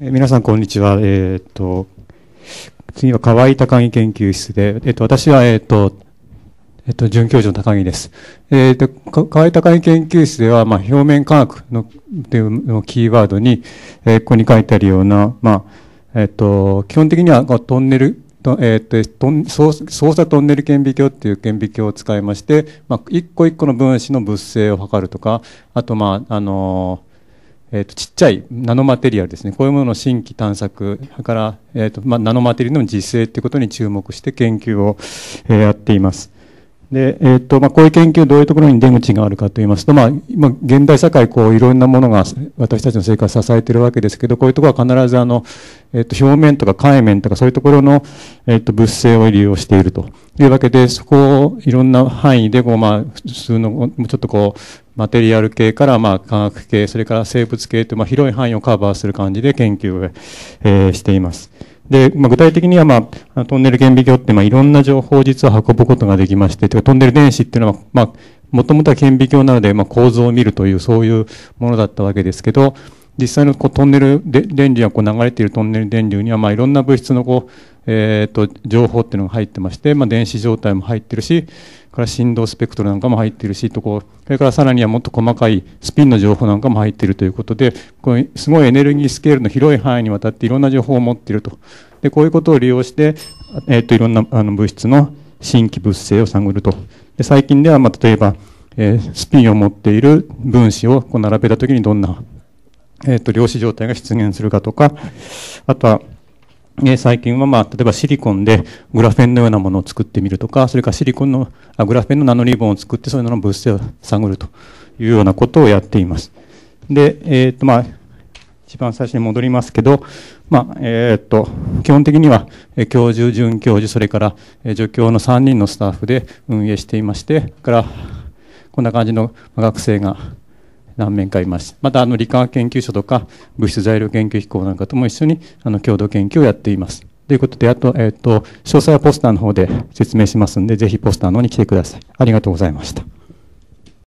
え皆さん、こんにちは。えー、っと、次は河合高木研究室で、えー、っと、私は、えー、っと、えっと、准教授の高木です。えっと、河合高木研究室では、まあ、表面科学の、というのキーワードに、えここに書いてあるような、まあ、えっと、基本的には、トンネル、えー、と操作トンネル顕微鏡っていう顕微鏡を使いまして、まあ、一個一個の分子の物性を測るとか、あと、まあ、あのーえーと、ちっちゃいナノマテリアルですねこういうものの新規探索それから、えーとまあ、ナノマテリアルの実践ということに注目して研究を、えー、やっています。で、えーとまあ、こういう研究、どういうところに出口があるかといいますと、まあ、今、現代社会こう、いろんなものが私たちの生活を支えているわけですけど、こういうところは必ずあの、えー、と表面とか界面とか、そういうところの、えー、と物性を利用しているというわけで、そこをいろんな範囲でこう、まあ、普通の、もうちょっとこう、マテリアル系から、まあ、科学系、それから生物系という、まあ、広い範囲をカバーする感じで研究を、えー、しています。で、まあ、具体的には、まあ、トンネル顕微鏡って、まあ、いろんな情報を実は運ぶことができまして、トンネル電子っていうのは、まあ、もともとは顕微鏡なので、まあ、構造を見るという、そういうものだったわけですけど、実際のこうトンネルで電流がこう流れているトンネル電流には、まあ、いろんな物質のこう、えー、と情報っていうのが入ってまして、まあ、電子状態も入ってるしから振動スペクトルなんかも入ってるしとこうそれからさらにはもっと細かいスピンの情報なんかも入ってるということでこすごいエネルギースケールの広い範囲にわたっていろんな情報を持っているとでこういうことを利用して、えー、といろんなあの物質の新規物性を探るとで最近では、まあ、例えば、えー、スピンを持っている分子をこう並べた時にどんな、えーと、量子状態が出現するかとかあとはえ最近は、まあ、例えばシリコンでグラフェンのようなものを作ってみるとか、それからシリコンの、あグラフェンのナノリボンを作って、そういうのの物性を探るというようなことをやっています。で、えっ、ー、と、まあ、一番最初に戻りますけど、まあ、えっ、ー、と、基本的には教授、准教授、それから助教の3人のスタッフで運営していまして、からこんな感じの学生が何面かいましまたあの理化学研究所とか物質材料研究機構なんかとも一緒にあの共同研究をやっています。ということで、あと、えっ、ー、と、詳細はポスターの方で説明しますんで、ぜひポスターの方に来てください。ありがとうございました。